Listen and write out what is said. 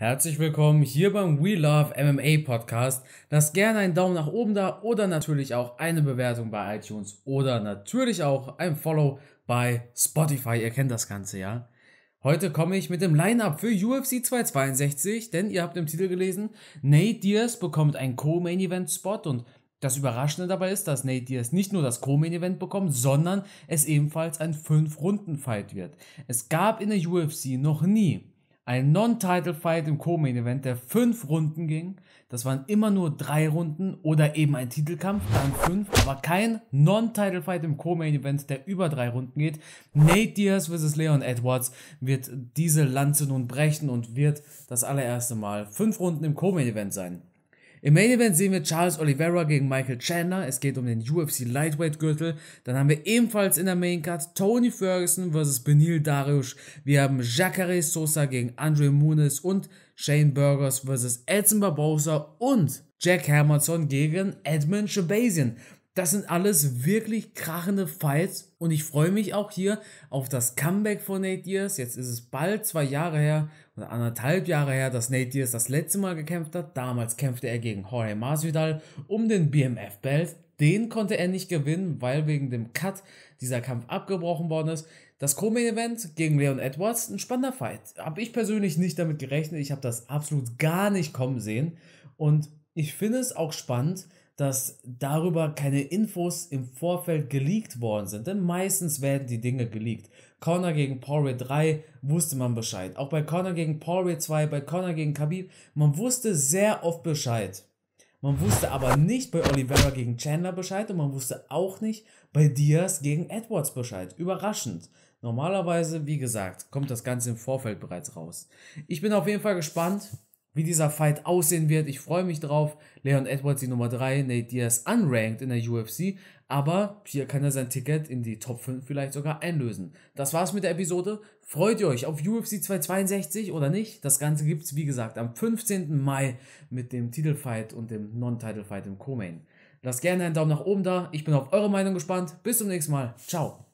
Herzlich willkommen hier beim We Love MMA Podcast. Lasst gerne einen Daumen nach oben da oder natürlich auch eine Bewertung bei iTunes oder natürlich auch ein Follow bei Spotify. Ihr kennt das Ganze, ja? Heute komme ich mit dem Lineup für UFC 262, denn ihr habt im Titel gelesen, Nate Diaz bekommt einen Co-Main-Event-Spot und das Überraschende dabei ist, dass Nate Diaz nicht nur das Co-Main-Event bekommt, sondern es ebenfalls ein 5-Runden-Fight wird. Es gab in der UFC noch nie ein Non-Title-Fight im Co-Main-Event, der fünf Runden ging. Das waren immer nur drei Runden oder eben ein Titelkampf, dann fünf, aber kein Non-Title-Fight im Co-Main-Event, der über drei Runden geht. Nate Diaz vs. Leon Edwards wird diese Lanze nun brechen und wird das allererste Mal fünf Runden im Co-Main-Event sein. Im Main Event sehen wir Charles Oliveira gegen Michael Chandler. Es geht um den UFC Lightweight Gürtel. Dann haben wir ebenfalls in der Main Card Tony Ferguson vs. Benil Darius. Wir haben Jacare Sosa gegen Andre Muniz und Shane Burgers vs. Edson Barbosa und Jack Hermanson gegen Edmund Shabazian. Das sind alles wirklich krachende Fights und ich freue mich auch hier auf das Comeback von Nate Diaz. Jetzt ist es bald zwei Jahre her oder anderthalb Jahre her, dass Nate Diaz das letzte Mal gekämpft hat. Damals kämpfte er gegen Jorge Masvidal um den BMF-Belt. Den konnte er nicht gewinnen, weil wegen dem Cut dieser Kampf abgebrochen worden ist. Das Co-Main-Event gegen Leon Edwards, ein spannender Fight. Habe ich persönlich nicht damit gerechnet. Ich habe das absolut gar nicht kommen sehen. Und ich finde es auch spannend, dass darüber keine Infos im Vorfeld geleakt worden sind, denn meistens werden die Dinge geleakt. Conor gegen Poirier 3 wusste man Bescheid. Auch bei Conor gegen Poirier 2, bei Conor gegen Khabib, man wusste sehr oft Bescheid. Man wusste aber nicht bei Oliveira gegen Chandler Bescheid und man wusste auch nicht bei Diaz gegen Edwards Bescheid. Überraschend. Normalerweise, wie gesagt, kommt das Ganze im Vorfeld bereits raus. Ich bin auf jeden Fall gespannt wie dieser Fight aussehen wird. Ich freue mich drauf. Leon Edwards die Nummer 3, Nate Diaz unranked in der UFC, aber hier kann er sein Ticket in die Top 5 vielleicht sogar einlösen. Das war's mit der Episode. Freut ihr euch auf UFC 262 oder nicht? Das Ganze gibt's wie gesagt am 15. Mai mit dem Titelfight und dem Non-Titelfight im Co-Main. Lasst gerne einen Daumen nach oben da. Ich bin auf eure Meinung gespannt. Bis zum nächsten Mal. Ciao.